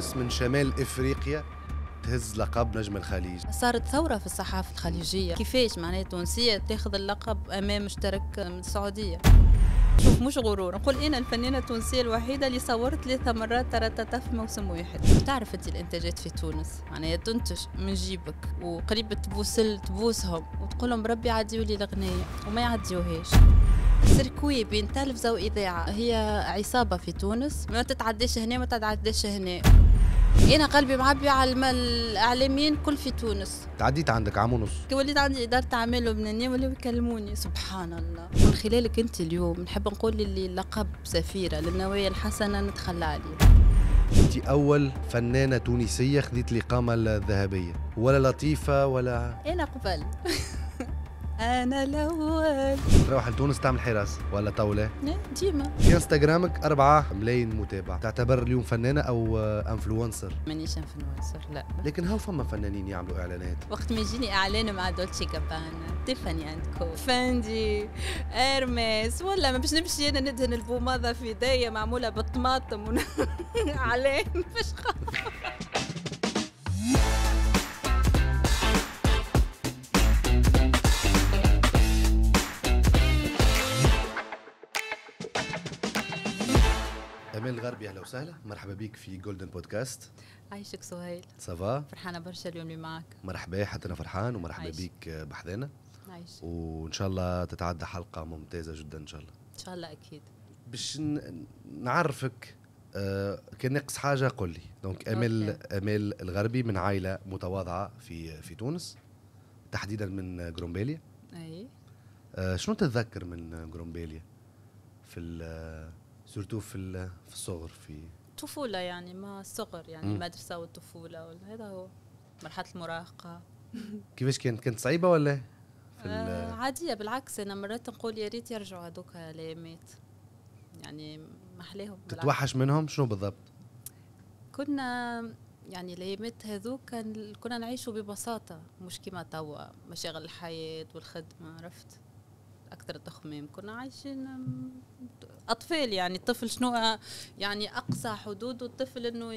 تونس من شمال افريقيا تهز لقب نجم الخليج صارت ثوره في الصحافه الخليجيه كيفاش معناها تونسيه تاخذ اللقب امام مشترك من السعوديه شوف مش غرور نقول انا الفنانه التونسيه الوحيده اللي صورت ثلاث مرات ترتت في موسم واحد تعرف انت الانتاجات في تونس معناها تنتج من جيبك وقريب تبوسل تبوسهم وتقول لهم ربي عديوا لي الاغنيه وما يعديوهاش سيركوي بين تلفزه واذاعه هي عصابه في تونس ما تتعداش هنا ما تتعداش هنا انا قلبي معبي على الاعلاميين كل في تونس تعديت عندك عام ونص كي وليت عندي اداره اعمال لبنانيه ولاو يكلموني سبحان الله من خلالك انت اليوم نحب نقول اللي لقب سفيره للنوايا الحسنه نتخلى عليه انت اول فنانه تونسيه خذيت الاقامه الذهبيه ولا لطيفه ولا انا قبل انا الاول تروح لتونس تعمل حراس ولا طاوله؟ إيه، ديما في انستغرامك 4 ملايين متابع تعتبر اليوم فنانه او انفلونسر؟ مانيش انفلونسر لا لكن هاو فما فنانين يعملوا اعلانات وقت ما يجيني اعلان مع دولتشي كابانا تيفاني اند كو فاندي ارمس ولا ما باش نمشي انا ندهن البوماضه في يديا معموله بالطماطم اعلان فشخ امال الغربي اهلا وسهلا مرحبا بك في جولدن بودكاست عايشك سهيل سافا فرحانه برشا اليوم اللي معك مرحبا حتى انا فرحان ومرحبا بك بحذانا عايش وان شاء الله تتعدى حلقه ممتازه جدا ان شاء الله ان شاء الله اكيد باش نعرفك آه كان ناقص حاجه قول لي دونك امال امال الغربي من عائله متواضعه في في تونس تحديدا من جرومبيليا اي آه شنو تتذكر من جرومبيليا في سورتو في في الصغر في طفولة يعني ما الصغر يعني مم. المدرسة والطفولة هذا هو مرحلة المراهقة كيفاش كانت كانت صعيبة ولا؟ في آه عادية بالعكس أنا مرات نقول يا ريت يرجعوا هذوك الأيامات يعني أحلاهم تتوحش منهم شنو بالضبط؟ كنا يعني الايامات هذوك كنا نعيشوا ببساطه مش كما توا مشاغل الحياه والخدمه عرفت اكثر تخمام كنا عايشين اطفال يعني الطفل شنو يعني اقصى حدود الطفل انه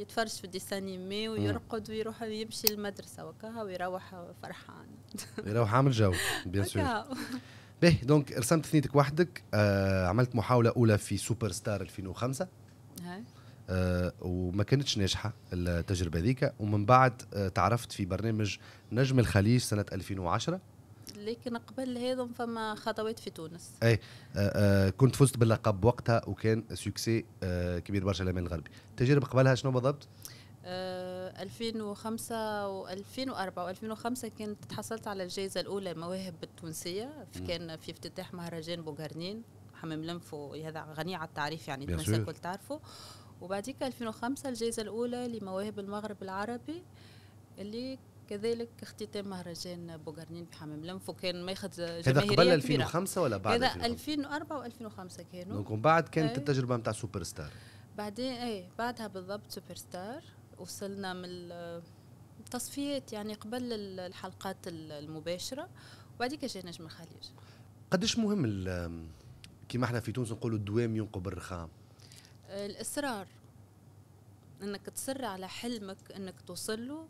يتفرج في الديسانيمي ويرقد ويروح يمشي المدرسه وكها ويروح فرحان يروح عامل جو بيان سور به دونك رسمت ثنيتك وحدك آه عملت محاوله اولى في سوبر ستار 2005 آه وما كانتش ناجحه التجربه ذيك ومن بعد آه تعرفت في برنامج نجم الخليج سنه 2010 لكن قبل هذا فما خطوات في تونس اي آه،, آه كنت فزت باللقب وقتها وكان سوكسي آه كبير برشا الامان الغربي التجارب قبلها شنو بالضبط؟ آه 2005 و2004 و2005 كنت تحصلت على الجائزة الأولى المواهب التونسية كان في افتتاح مهرجان بوغارنين حمام لنفو هذا غني على التعريف يعني تونس الكل تعرفه وبعديك 2005 الجائزة الأولى لمواهب المغرب العربي اللي كذلك اختتام مهرجان بوغرنين بحمام لنفو كان ماخذ جماهيريه هذا قبل 2005 ولا بعد هذا 2004 و2005 كانوا دونك من بعد كانت ايه. التجربه نتاع سوبر ستار بعدين اي بعدها بالضبط سوبر ستار وصلنا من التصفيات يعني قبل الحلقات المباشره وبعديك جا نجم الخليج قداش مهم كيما احنا في تونس نقولوا الدوام ينقب الرخام الاصرار انك تصر على حلمك انك توصل له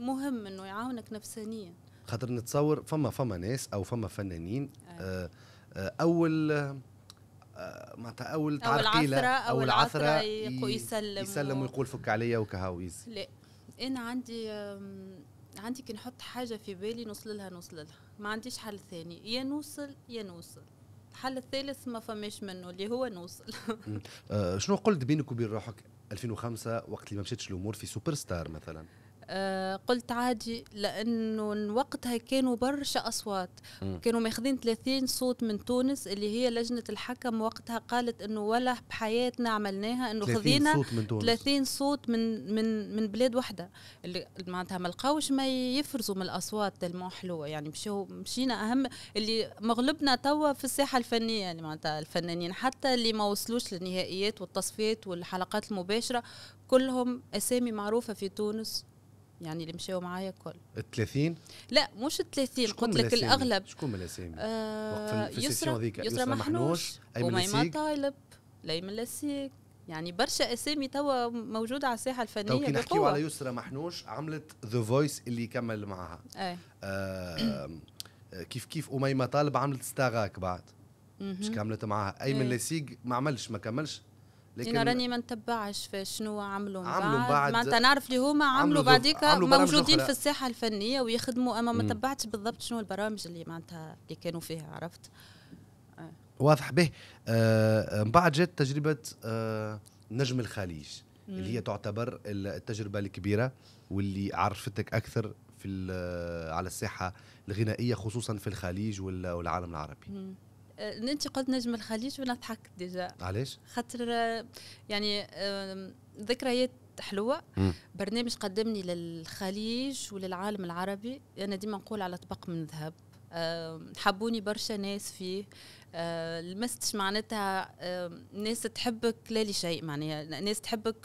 مهم انه يعاونك نفسانيا خاطر نتصور فما فما ناس او فما فنانين آه آه اول آه، معناتها اول تعرقيله اول العثره يسلم يسلم, و... ويقول فك عليا وكهاويز لا انا عندي عندي كي نحط حاجه في بالي نوصل لها نوصل لها ما عنديش حل ثاني يا نوصل يا نوصل الحل الثالث ما فماش منه اللي هو نوصل آه شنو قلت بينك وبين روحك 2005 وقت اللي ما مشيتش الامور في سوبر ستار مثلا آه، قلت عادي لانه وقتها كانوا برشا اصوات م. كانوا ماخذين 30 صوت من تونس اللي هي لجنه الحكم وقتها قالت انه ولا بحياتنا عملناها انه خذينا صوت من تونس. 30 صوت من من من بلاد وحده اللي معناتها ما لقاوش ما يفرزوا من الاصوات تلمون حلوه يعني مشيو مشينا اهم اللي مغلبنا توا في الساحه الفنيه يعني معناتها الفنانين حتى اللي ما وصلوش للنهائيات والتصفيات والحلقات المباشره كلهم اسامي معروفه في تونس يعني اللي مشاو معايا الكل 30 لا مش 30 قلت لك الاغلب شكون من الاسامي آه يسرى يسرى محنوش وميمه طالب ليم اللسيك يعني برشا اسامي توا موجوده على الساحه الفنيه بقوه نحكيو على يسرى محنوش عملت ذا فويس اللي كمل معاها ايه آه كيف كيف اميمه طالب عملت ستاغاك بعد مش كملت معاها ايمن إيه. لسيق ما عملش ما كملش لكن انا راني ما نتبعش في شنو عملوا عملوا بعد, معناتها نعرف اللي هما عملوا بعديك موجودين في الساحه الفنيه ويخدموا اما ما تبعتش بالضبط شنو البرامج اللي معناتها اللي كانوا فيها عرفت آه. واضح به آه, آه، من بعد جات تجربه آه نجم الخليج اللي هي تعتبر التجربه الكبيره واللي عرفتك اكثر في على الساحه الغنائيه خصوصا في الخليج والعالم العربي مم. انت أه، قلت نجم الخليج وانا ضحكت ديجا علاش خاطر أه، يعني أه، ذكريات حلوه مم. برنامج قدمني للخليج وللعالم العربي انا ديما نقول على طبق من ذهب حبوني برشا ناس فيه لمستش معناتها ناس تحبك لا لشيء معناها ناس تحبك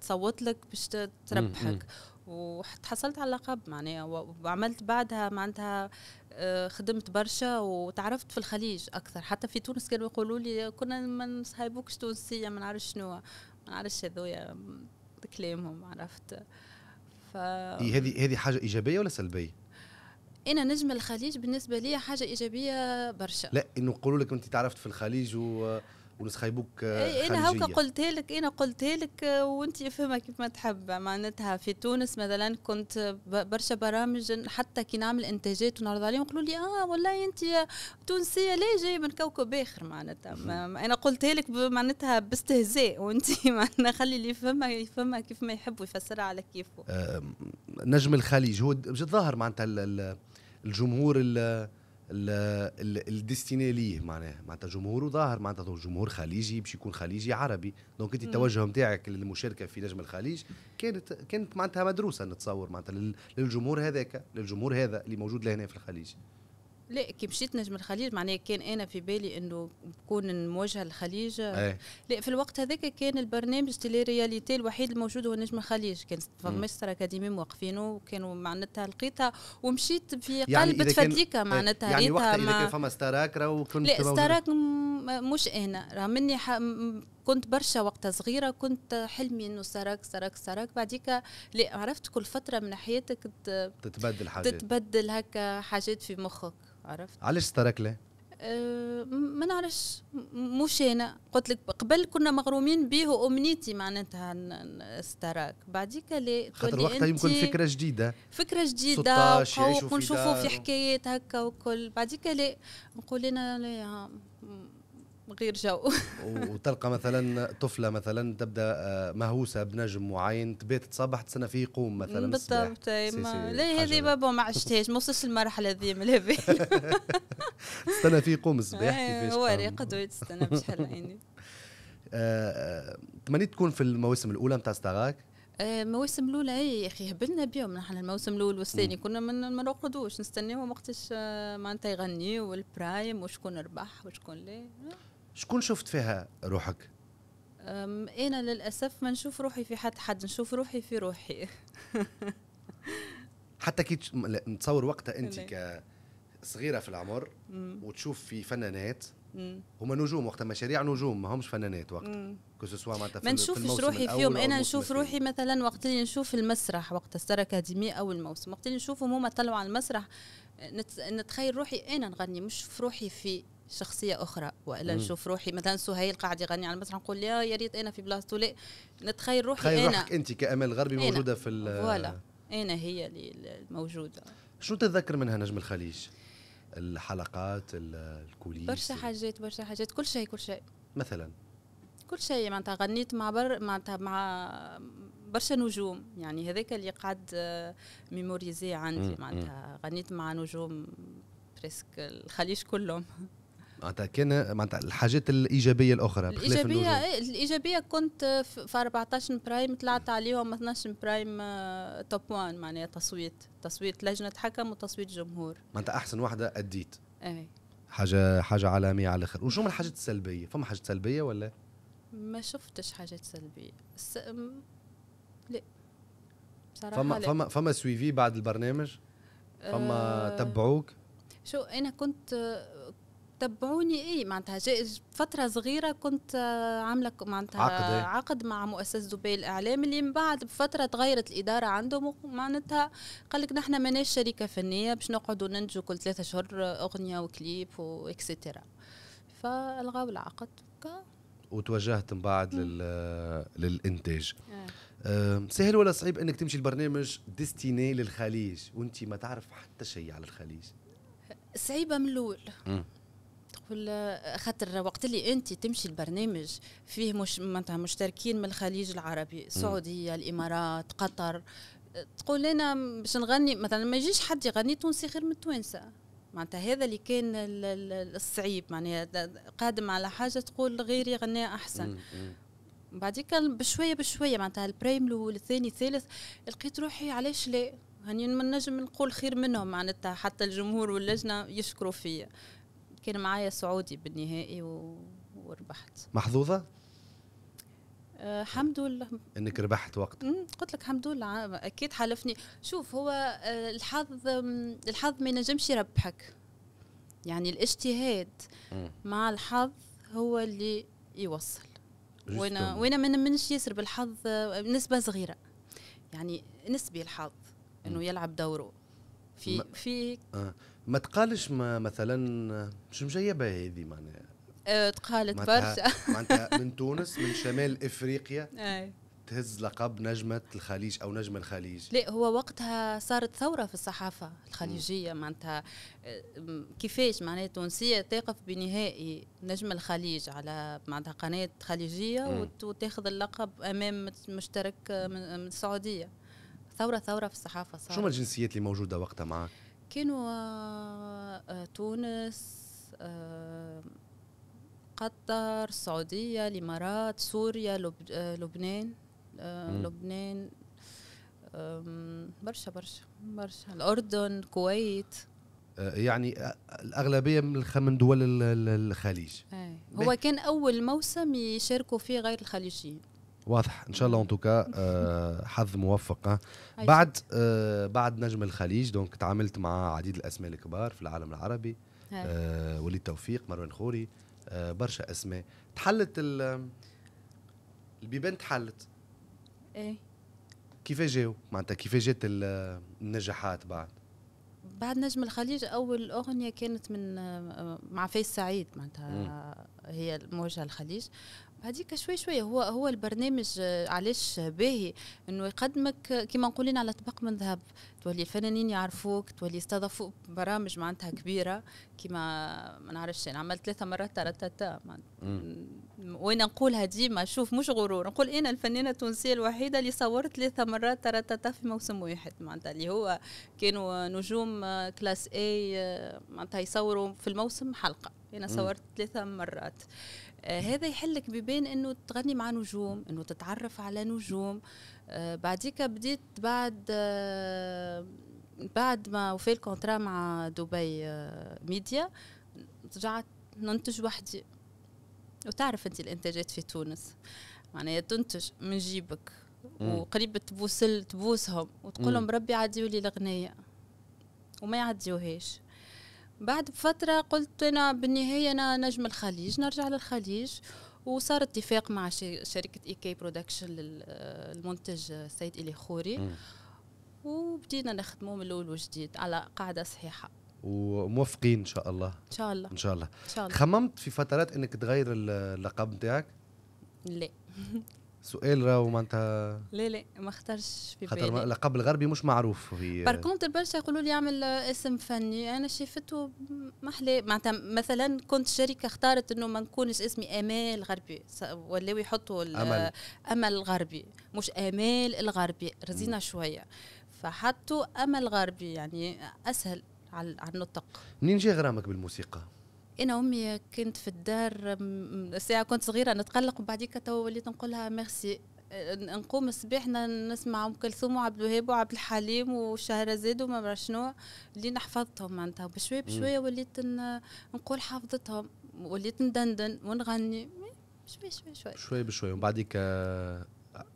تصوت لك باش تربحك مم. وتحصلت على لقب معناها وعملت بعدها معناتها آه، خدمت برشا وتعرفت في الخليج اكثر حتى في تونس كانوا يقولوا لي كنا ما نصايبوكش تونسيه ما نعرفش شنو ما نعرفش هذويا كلامهم عرفت ف هذه هذه حاجه ايجابيه ولا سلبيه انا نجم الخليج بالنسبه لي حاجه ايجابيه برشا لا انه يقولوا لك انت تعرفت في الخليج و ولسخيبوك آه، إيه، إيه، انا هاكا قلت لك انا قلت لك آه، وانت افهمها كيف ما تحب معناتها في تونس مثلا كنت برشا برامج حتى كي نعمل انتاجات ونعرض عليهم يقولوا لي اه والله انت تونسيه ليه جايه من كوكب اخر معناتها انا قلت لك معناتها باستهزاء وانت معناتها خلي اللي يفهمها يفهمها كيف ما يحب ويفسرها على كيفه نجم الخليج هو الظاهر معناتها الجمهور الديستيني ليه معناها معناتها جمهوره ظاهر معناتها جمهور خليجي باش يكون خليجي عربي دونك انت التوجه نتاعك للمشاركه في نجم الخليج كانت كانت معناتها مدروسه نتصور معناتها للجمهور هذاك للجمهور هذا اللي موجود لهنا في الخليج لا كي مشيت نجم الخليج معناها كان انا في بالي انه بكون مواجهه للخليج إيه. لا في الوقت هذاك كان البرنامج تيلي رياليتي الوحيد الموجود هو نجم الخليج كان فماستر اكاديمي موقفينه وكانوا معناتها لقيتها ومشيت في يعني قلب يعني معناتها يعني وقتها اذا كان فما ستاراك راهو كنت لا ستاراك مش انا راه مني كنت برشا وقت صغيره كنت حلمي انه سرق سرق سرق بعديك لا عرفت كل فتره من حياتك تتبدل حاجات تتبدل هكا حاجات في مخك عرفت علاش سرق لي أه ما نعرفش مش انا قلت لك قبل كنا مغرومين به وامنيتي معناتها استراك بعديك لا خاطر وقتها يمكن فكره جديده فكره جديده ونشوفوا في حكايات هكا وكل بعديك لا نقول انا غير جو وتلقى مثلا طفله مثلا تبدا آه، مهووسه بنجم معين تبات تصبح تسنى فيه يقوم مثلا بالضبط لا هذه بابا ما عشتهاش ما وصلش المرحله ذي من هذه تستنى فيه يقوم الصباح كيفاش هو قدوة تستنى باش عيني آه، آه، تمنيت تكون في المواسم الاولى نتاع ستاغاك المواسم الاولى اي يا اخي هبلنا بيهم نحن الموسم الاول والثاني كنا ما نرقدوش نستناو وقتاش معناتها يغنيو والبرايم وشكون ربح وشكون لا شكون شفت فيها روحك انا للاسف ما نشوف روحي في حد حد نشوف روحي في روحي حتى كي نتصور وقتها انت كصغيره في العمر وتشوف في فنانات هما نجوم وقتها مشاريع نجوم ما همش فنانات وقتها كوسوا معناتها ما نشوفش روحي في يوم انا نشوف روحي مثلا وقت اللي نشوف المسرح وقت ستار اكاديمي او الموسم وقت اللي نشوفهم هما طلعوا على المسرح نتخيل روحي انا نغني مش في روحي في شخصيه اخرى والا نشوف روحي مثلا سهيل قاعد يغني على المسرح نقول يا يا ريت انا في بلاصته لا نتخيل روحي تخيل انا روحك انت كامل غربي أنا. موجوده في فوالا انا هي اللي الموجوده شو تتذكر منها نجم الخليج الحلقات الكوليس برشا حاجات برشا حاجات كل شيء كل شيء مثلا كل شيء معناتها غنيت مع بر معناتها مع برشا نجوم يعني هذاك اللي قعد آه، ميموريزي عندي معناتها غنيت مع نجوم بريسك الخليج كلهم معناتها كان معناتها الحاجات الايجابيه الاخرى الايجابيه إيه، الايجابيه كنت في 14 برايم طلعت عليهم 12 برايم توب آه، 1 معناها تصويت تصويت لجنه حكم وتصويت جمهور معناتها احسن واحده اديت اي حاجه حاجه عالميه على الاخر وشو من الحاجات السلبيه فما حاجات سلبيه ولا ما شفتش حاجات سلبيه لا بصراحه فما لا. فما فما سويفي بعد البرنامج فما أه تبعوك شو انا كنت تبعوني اي معناتها فتره صغيره كنت آه، عامله معناتها عقد, إيه؟ عقد مع مؤسسه دبي الاعلام اللي من بعد بفتره تغيرت الاداره عندهم معناتها قال لك نحن ماناش شركه فنيه باش نقعدوا ننتجوا كل ثلاثة اشهر اغنيه وكليب واكسترا فالغاو العقد وتوجهت من بعد لل... للانتاج آه. سهل ولا صعيب انك تمشي البرنامج ديستيني للخليج وانت ما تعرف حتى شيء على الخليج صعيبه من الاول كل خاطر وقت اللي انت تمشي البرنامج فيه مش معناتها مشتركين من الخليج العربي السعوديه الامارات قطر تقول انا باش نغني مثلا ما يجيش حد يغني تونسي خير من التوانسه معناتها هذا اللي كان الصعيب معناها قادم على حاجه تقول غيري يغني احسن بعديك بشويه بشويه معناتها البريم الاول الثاني الثالث لقيت روحي علاش لا هني يعني نجم نقول خير منهم معناتها حتى الجمهور واللجنه يشكروا فيا كان معايا سعودي بالنهائي و... وربحت محظوظه أه الحمد لله انك ربحت وقت قلت لك الحمد لله اكيد حالفني شوف هو آه، الحظ الحظ ما ينجمش يربحك يعني الاجتهاد مع الحظ هو اللي يوصل وانا وانا ما نمنش ياسر بالحظ بنسبه آه، صغيره يعني نسبي الحظ انه يلعب دوره في في آه. ما تقالش ما مثلا مش مجيبه هذه معناها أه تقالت برشا معناتها من تونس من شمال افريقيا أي. تهز لقب نجمة الخليج أو نجم الخليج لا هو وقتها صارت ثورة في الصحافة الخليجية معناتها أه، كيفاش معناتها تونسية تقف بنهائي نجم الخليج على معناتها قناة خليجية وتاخذ اللقب أمام مشترك من السعودية ثورة ثورة في الصحافة صارت شو الجنسيات اللي موجودة وقتها معك؟ كينوا آه، آه، تونس آه، قطر السعودية الإمارات سوريا لبنان لبنان برشا برشا برشا الأردن الكويت يعني الأغلبية من دول الخليج إيه. هو كان أول موسم يشاركوا فيه غير الخليجيين واضح ان شاء الله ان آه، توكا حظ موفق بعد آه، بعد نجم الخليج دونك تعاملت مع عديد الاسماء الكبار في العالم العربي آه، وليد توفيق مروان خوري برشا اسماء تحلت البيبان تحلت ايه كيفاش جاو معناتها كيفاش جات النجاحات بعد بعد نجم الخليج اول اغنيه كانت من مع فايز سعيد معناتها هي موجهه للخليج هذيك شوي شوي هو هو البرنامج آه، علاش باهي انه يقدمك آه، كما نقولين على طبق من ذهب تولي الفنانين يعرفوك تولي يستضافوا برامج معناتها كبيره كما ما نعرفش انا عملت ثلاثه مرات ترتتا وانا نقولها ديما شوف مش غرور نقول انا الفنانه التونسيه الوحيده اللي صورت ثلاثه مرات تراتاتا في موسم واحد معناتها اللي هو كانوا نجوم آه، كلاس اي معناتها يصوروا في الموسم حلقه انا صورت ثلاثه مرات آه هذا يحلك ببين انه تغني مع نجوم انه تتعرف على نجوم آه بعديك بديت بعد آه بعد ما وفي الكونترا مع دبي آه، ميديا رجعت ننتج وحدي وتعرف انت الانتاجات في تونس معناها تنتج من جيبك وقريب تبوسل تبوسهم وتقول لهم ربي عديوا لي وما يعديوهاش بعد بفترة قلت أنا بالنهاية أنا نجم الخليج نرجع للخليج وصار اتفاق مع شركة إي كي برودكشن للمنتج السيد إلي خوري وبدينا نخدمه من الأول وجديد على قاعدة صحيحة وموفقين إن شاء الله إن شاء الله إن شاء الله, إن شاء الله. خممت في فترات إنك تغير اللقب بتاعك؟ لا سؤال راهو معناتها لا لا ما اختارش في بالي خاطر لقب الغربي مش معروف في كونتر برشا يقولوا لي اعمل اسم فني انا شفته محلى معناتها مثلا كنت شركه اختارت انه ما نكونش اسمي امال غربي ولاو يحطوا امل امل غربي مش امال الغربي رزينا شويه فحطوا امل غربي يعني اسهل على النطق منين جا غرامك بالموسيقى؟ انا امي كنت في الدار ساعه كنت صغيره نتقلق وبعديك تو وليت نقولها ميرسي نقوم الصباح نسمع ام كلثوم وعبد الوهاب وعبد الحليم وشهرزاد وما بعرف شنو اللي حفظتهم معناتها بشويه بشويه وليت نقول حافظتهم وليت ندندن ونغني شوي شوي شوي شوي بشوي ومن آه،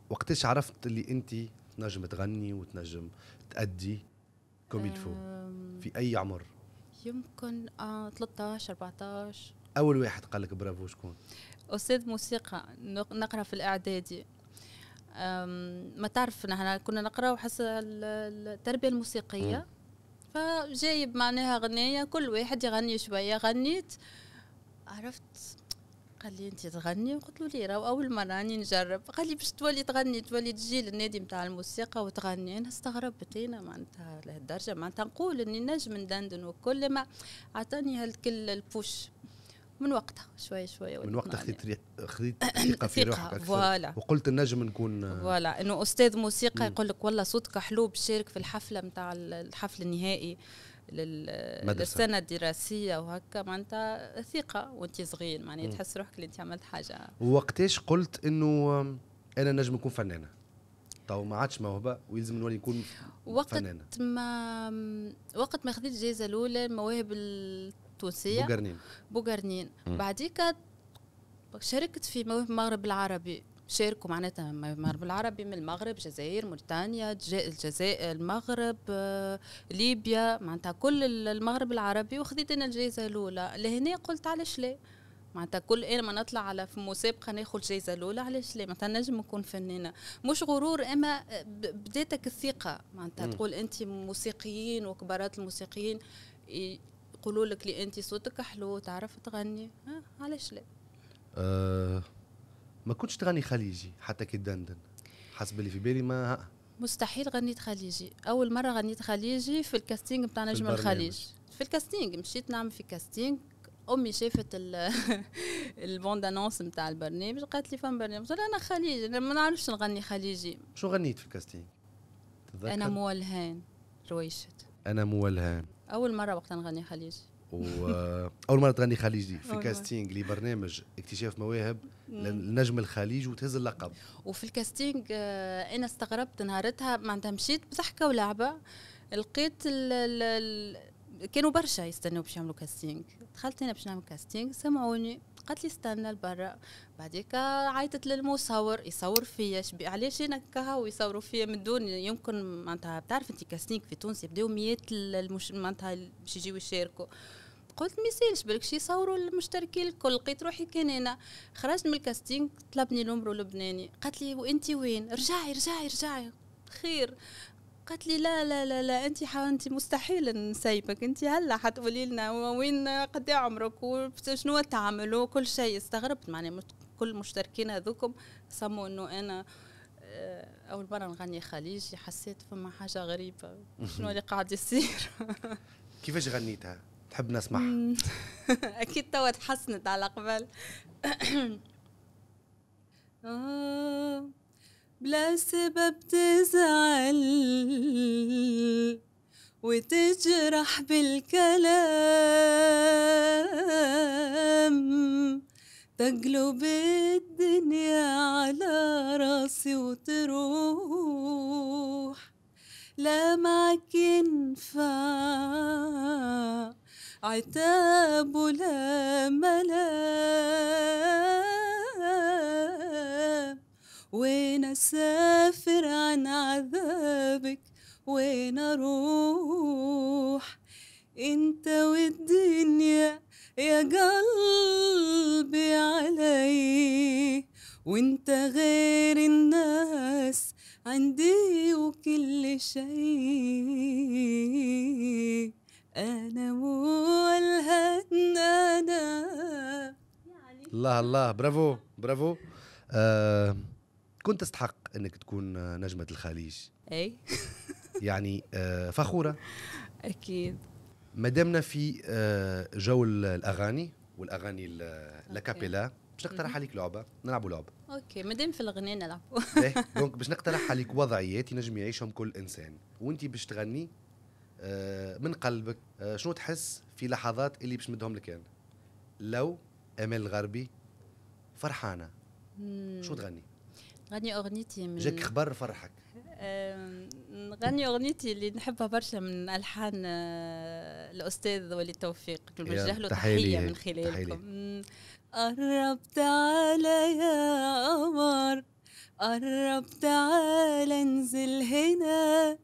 وقتاش عرفت اللي انت تنجم تغني وتنجم تأدي كوم في اي عمر يمكن آه 13 14 اول واحد قال لك برافو شكون استاذ موسيقى نقرا في الاعدادي ما تعرف نحن كنا نقراو حس التربيه الموسيقيه فجايب معناها غنايه كل واحد يغني شويه غنيت عرفت قال لي انت تغني قلت له لي راه اول مره راني نجرب قال لي باش تولي تغني تولي تجي للنادي نتاع الموسيقى وتغني انا استغربت انا معناتها لهالدرجه معناتها نقول اني نجم ندندن وكل ما عطاني هالكل البوش من وقتها شوي شوي من وقتها خذيت خذيت ثقه في روحك اكثر فوالا وقلت النجم نكون فوالا انه استاذ موسيقى يقول لك والله صوتك حلو بشارك في الحفله نتاع الحفل النهائي لل... للسنه الدراسيه وهكا معناتها ثقه وانت صغير معناتها تحس روحك اللي انت عملت حاجه وقتاش قلت انه آه، انا نجم نكون فنانه تو ما عادش موهبه ويلزم نكون فنانة وقت فنانة. ما وقت ما خذيت الجائزه الاولى المواهب التونسيه بوغرنين بوغرنين بعديك شاركت في موهبه المغرب العربي شاركوا معناتها العربي من المغرب الجزائر موريتانيا الجزائر المغرب آه، ليبيا معناتها كل المغرب العربي وخذيت انا الجائزه الاولى لهنا قلت علاش لا معناتها كل انا ما نطلع على في مسابقه ناخذ الجائزه الاولى علاش لا معناتها نجم نكون فنانه مش غرور اما بداتك الثقه معناتها تقول انت موسيقيين وكبارات الموسيقيين يقولوا لك لي انت صوتك حلو تعرف تغني آه، علاش لا أه ما كنتش تغني خليجي حتى كي دندن حسب اللي في بالي ما مستحيل غنيت خليجي اول مره غنيت خليجي في الكاستينج بتاع نجم الخليج في الكاستينج مشيت نعمل في كاستينج امي شافت البوند انونس نتاع البرنامج قالت لي فما برنامج قلت انا خليجي انا ما نعرفش نغني خليجي شو غنيت في الكاستينج انا مولهان رويشت انا مولهان اول مره وقت نغني خليجي واول مره تغني خليجي في كاستينج لبرنامج اكتشاف مواهب لنجم الخليج وتهز اللقب وفي الكاستينج آه، انا استغربت نهارتها معناتها مشيت بضحكه ولعبه لقيت ال كانوا برشا يستنوا باش يعملوا كاستينج دخلت انا باش نعمل كاستينج سمعوني قالت لي استنى لبرا بعديك عيطت للمصور يصور فيا علاش انا كهو يصوروا فيا من دون يمكن معناتها تعرف انت كاستينج في تونس يبداو مئات المش... معناتها باش يجيو يشاركوا قلت ما يسالش بالك شي يصوروا المشتركين الكل لقيت روحي كان هنا خرجت من الكاستينغ طلبني نمرو لبناني قالت لي وانت وين رجعي رجعي رجعي خير قالت لي لا لا لا لا انت انت مستحيل نسيبك انت هلا حتقولي لنا وين قد إيه عمرك وشنو تعمل وكل شيء استغربت معناها كل مشتركين هذوكم سموا انه انا آه، اول مره نغني خليجي حسيت فما حاجه غريبه شنو اللي قاعد يصير كيفاش غنيتها تحب نسمعها اكيد توا تحسنت على قبل آه بلا سبب تزعل وتجرح بالكلام تقلب الدنيا على راسي وتروح لا معك ينفع عتاب لا ملام وين اسافر عن عذابك وين اروح انت والدنيا يا قلبي علي وانت غير الناس عندي وكل شيء انا والهنانة الله الله برافو برافو آه كنت تستحق انك تكون نجمة الخليج اي يعني آه فخورة اكيد مادامنا في آه جو الاغاني والاغاني لاكابيلا باش نقترح عليك لعبه نلعبوا لعبه اوكي مادام في الغناء نلعبوا دونك إيه، باش نقترح عليك وضعيات ينجم يعيشهم كل انسان وانت باش تغني آه، من قلبك آه، شنو تحس في لحظات اللي باش نمدهم لك انا يعني؟ لو امال الغربي فرحانه شنو تغني غني اغنيتي من جاك خبر فرحك نغني اغنيتي اللي نحبها برشا من الحان آه، الاستاذ ولي توفيق نوجه له تحيه من خلالكم قربت علي يا قمر قربت على انزل هنا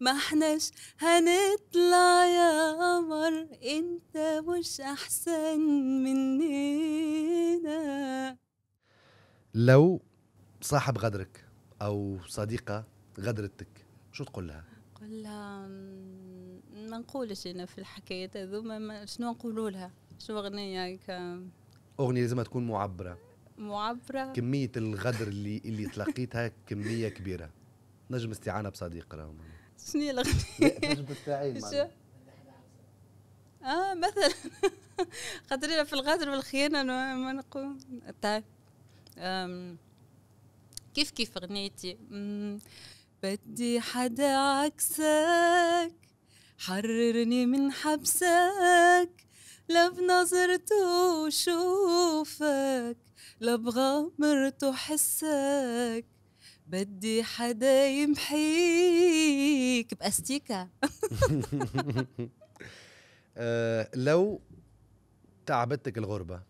ما احناش هنطلع يا قمر انت مش احسن مننا لو صاحب غدرك او صديقه غدرتك شو تقول لها قول لها ما نقولش انا في الحكايات هذوما شنو نقولوا لها شو اغنيه هيك؟ اغنيه لازمها تكون معبره معبره كميه الغدر اللي اللي تلقيتها كميه كبيره نجم استعانه بصديق راهو شنو هي الاغنيه؟ اه مثلا خاطر في الغدر بالخير انا ما نقول طيب كيف كيف اغنيتي بدي حدا عكسك حررني من حبسك لا بنظرته شوفك لا بغامرته حسك بدي حدا يمحيك باستيكا آه، لو تعبتك الغربه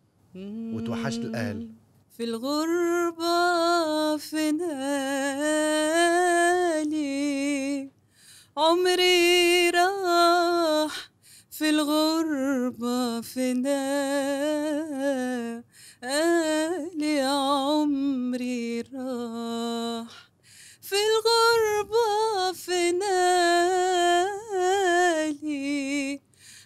وتوحشت الاهل في الغربة نالي عمري راح في الغربة نالي قال عمري راح في الغربة فنالي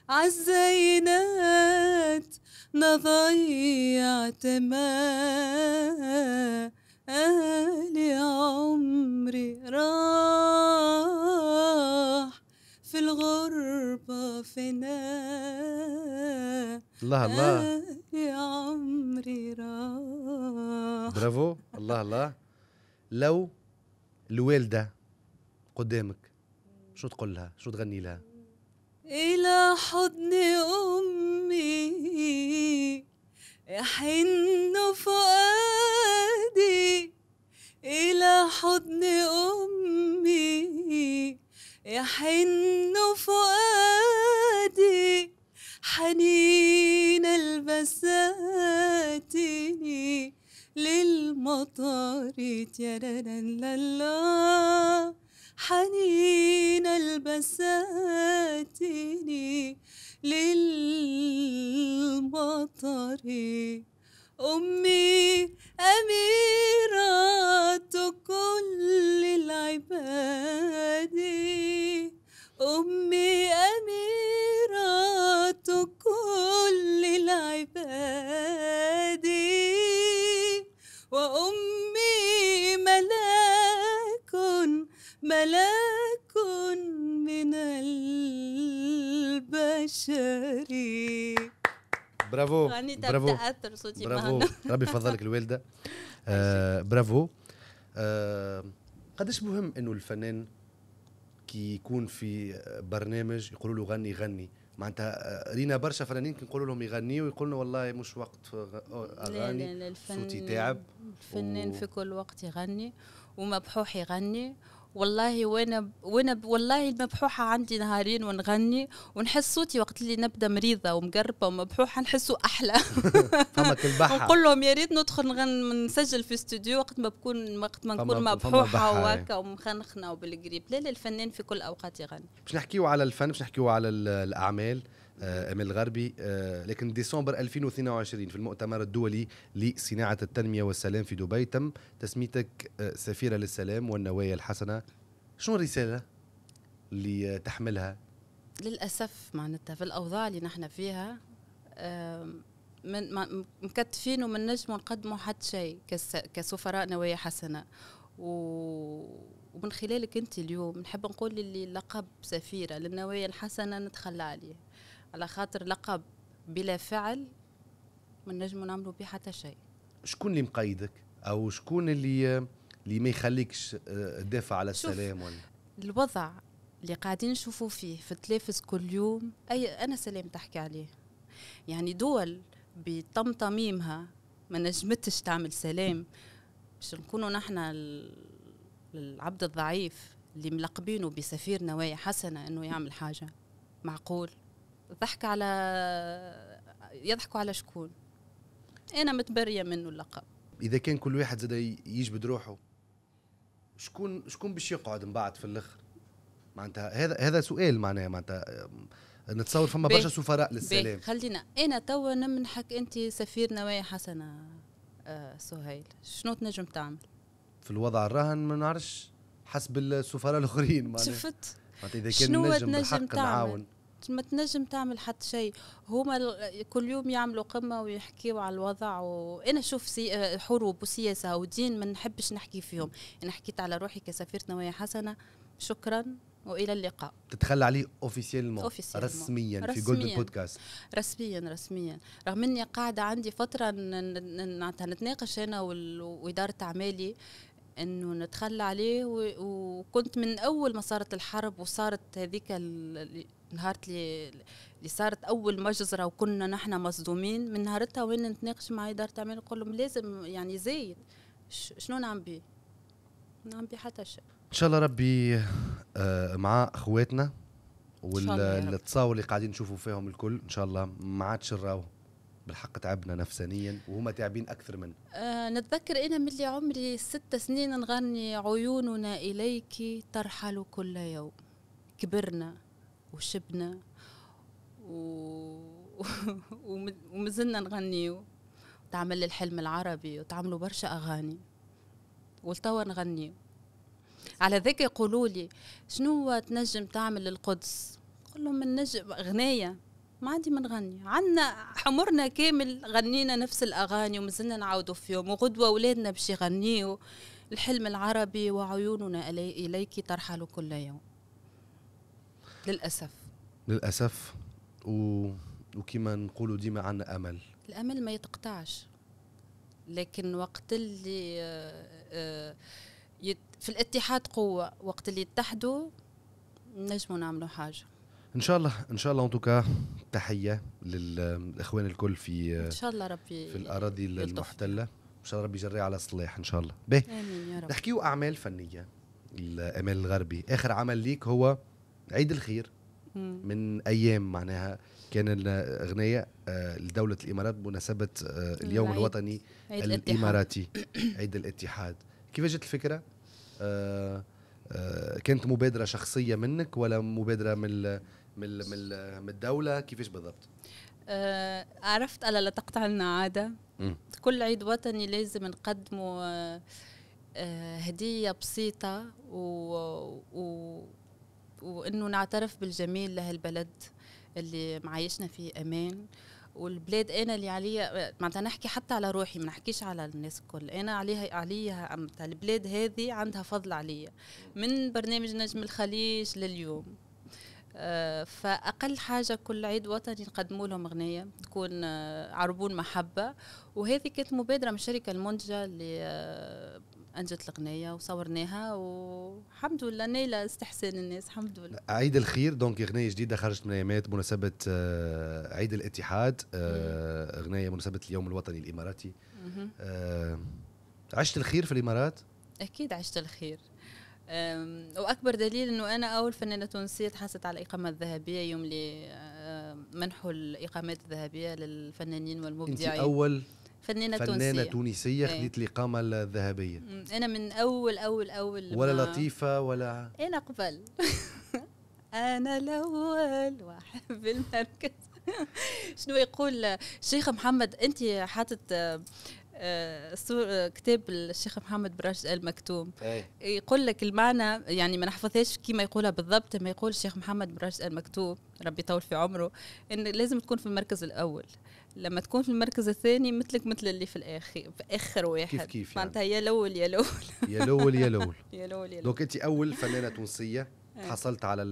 عالزينات نضيع تمالي عمري راح في الغربة فينا الله الله يا عمري راح برافو الله الله لو الوالدة قدامك شو تقول لها شو تغني لها إلى حضن أمي يحن فؤادي إلى حضن أمي يحن فؤادي حنين البساتين للمطار لا حنين البساتين للمطار أمي أميرة كل العباد أمي أميرة كل العباد وأمي ملاك ملاك من البشر برافو برافو برافو ربي يفضلك الوالده آه برافو آه قداش مهم انه الفنان كي يكون في برنامج يقولوا له غني غني معناتها رينا آه، برشا فنانين كي نقولوا لهم يغنيوا ويقولوا لنا والله مش وقت آه، آه، اغاني صوتي تعب الفنان و... في كل وقت يغني ومبحوح يغني والله وانا وانا والله المبحوحه عندي نهارين ونغني ونحس صوتي وقت اللي نبدا مريضه ومقربه ومبحوحه نحسه احلى فمك البحه نقول لهم يا ريت ندخل نغن نسجل في استوديو وقت ما بكون وقت ما نكون مبحوحه إيه. وهكا ومخنخنه وبالقريب لا لا الفنان في كل اوقات يغني باش نحكيو على الفن باش نحكيو على الاعمال آه، امل الغربي آه، لكن ديسمبر 2022 في المؤتمر الدولي لصناعه التنميه والسلام في دبي تم تسميتك آه، سفيره للسلام والنوايا الحسنه شنو الرساله اللي تحملها للاسف معناتها في الاوضاع اللي نحن فيها من مكتفين وما نجموا نقدموا حتى شيء كسفراء نوايا حسنه ومن خلالك انت اليوم نحب نقول اللي لقب سفيره للنوايا الحسنه نتخلى عليه على خاطر لقب بلا فعل ما نجمو نعملوا به حتى شيء شكون اللي مقيدك او شكون اللي اللي ما يخليكش تدافع آه، على السلام ولا الوضع اللي قاعدين نشوفوا فيه في التلفز كل يوم اي انا سلام تحكي عليه يعني دول بطمطميمها ما نجمتش تعمل سلام باش نكونوا نحن العبد الضعيف اللي ملقبينه بسفير نوايا حسنه انه يعمل حاجه معقول ضحك على يضحكوا على شكون انا متبريه منه اللقب اذا كان كل واحد زاد يجبد روحه شكون شكون باش يقعد من بعد في الاخر معناتها هذا هذا سؤال معناه معناتها نتصور فما برشا سفراء للسلام خلينا انا توا نمنحك انت سفير نوايا حسنه آه سهيل شنو تنجم تعمل في الوضع الراهن ما نعرفش حسب السفراء الاخرين معناها شفت معناتها اذا كان نجم بالحق نعاون ما تنجم تعمل حتى شيء هما كل يوم يعملوا قمه ويحكيوا على الوضع وانا شوف سي آه، حروب وسياسه ودين ما نحبش نحكي فيهم انا حكيت على روحي كسفيره نوايا حسنه شكرا والى اللقاء تتخلى عليه اوفيسيلمون رسميا في جولدن بودكاست رسميا رسميا رغم اني قاعده عندي فتره نتناقش انا واداره اعمالي انه نتخلى عليه و... وكنت من اول ما صارت الحرب وصارت هذيك نهار اللي صارت اول مجزره وكنا نحن مصدومين من نهارتها وين نتناقش مع اداره اعمال نقول لهم لازم يعني زايد شنو نعم بيه؟ نعم بيه حتى شيء ان شاء الله ربي آه، مع اخواتنا والتصاور اللي قاعدين نشوفوا فيهم الكل ان شاء الله ما عادش نراوه بالحق تعبنا نفسانيا وهما تعبين اكثر منا آه نتذكر انا ملي عمري ست سنين نغني عيوننا اليك ترحل كل يوم كبرنا وشبنا و... ومازلنا نغنيو تعمل الحلم العربي وتعملوا برشا اغاني ولتوا نغنيو على ذاك يقولوا لي شنو تنجم تعمل للقدس قول لهم نجم غنايه ما عندي ما نغني عنا حمرنا كامل غنينا نفس الاغاني ومازلنا نعاودوا فيهم وغدوه اولادنا باش يغنيوا الحلم العربي وعيوننا اليك ترحل كل يوم للاسف للاسف و... وكما نقولوا ديما عنا امل الامل ما يتقطعش لكن وقت اللي آه، آه، في الاتحاد قوه وقت اللي يتحدوا نجموا نعملوا حاجه ان شاء الله ان شاء الله انتوكا تحيه للاخوان الكل في ان شاء الله ربي في الاراضي المحتله ان شاء الله ربي يجريها على صلاح ان شاء الله به امين يا رب نحكيو اعمال فنيه الامال الغربي اخر عمل ليك هو عيد الخير مم. من ايام معناها كان الاغنيه آه، لدوله الامارات بمناسبه آه، اليوم العيد. الوطني عيد الاماراتي عيد الاتحاد كيف جت الفكره آه، كانت مبادره شخصيه منك ولا مبادره من من من من الدوله كيفاش بالضبط آه عرفت الا لا تقطع لنا عاده كل عيد وطني لازم نقدموا آه،, آه هديه بسيطه و, و وانه نعترف بالجميل لهالبلد اللي معايشنا فيه امان والبلاد انا اللي عليا آه، معناتها نحكي حتى على روحي ما نحكيش على الناس الكل انا عليها عليها البلاد هذه عندها فضل عليا من برنامج نجم الخليج لليوم آه، فأقل حاجة كل عيد وطني نقدموا لهم أغنية تكون آه، عربون محبة وهذه كانت مبادرة من الشركة المنتجة اللي آه، أنجت الأغنية وصورناها والحمد لله نيلة استحسان الناس الحمد لله عيد الخير دونك أغنية جديدة خرجت من أيامات بمناسبة عيد الاتحاد أغنية بمناسبة اليوم الوطني الإماراتي عشت الخير في الإمارات؟ أكيد عشت الخير واكبر دليل انه انا اول فنانه تونسيه تحصلت على الاقامه الذهبيه يوم اللي منحوا الاقامات الذهبيه للفنانين والمبدعين انت اول فنانة, فنانة تونسية, تونسية إيه. خديت الإقامة الذهبية أنا من أول أول أول ولا لطيفة ولا أنا إيه، قبل أنا الأول وأحب المركز شنو يقول شيخ محمد أنت حاطط آه، آه، كتاب الشيخ محمد براشد المكتوم أي. يقول لك المعنى يعني ما نحفظهاش كيما يقولها بالضبط ما يقول الشيخ محمد براشد المكتوم ربي يطول في عمره ان لازم تكون في المركز الاول لما تكون في المركز الثاني مثلك مثل اللي في الاخر في اخر واحد كيف كيف يعني. معناتها يا الاول يا الاول يا الاول يا الاول يا الاول دونك انت اول فنانه تونسيه إيه. حصلت على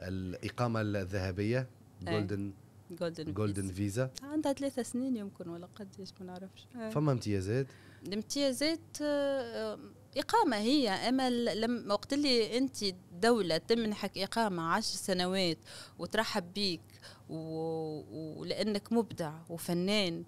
الاقامه الذهبيه جولدن إيه. جولدن جولدن فيزا عندها ثلاثة سنين يمكن ولا قديش ما نعرفش آه. فما امتيازات الامتيازات آه، آه، إقامة هي أما لما وقت اللي أنت دولة تمنحك إقامة عشر سنوات وترحب بيك ولأنك مبدع وفنان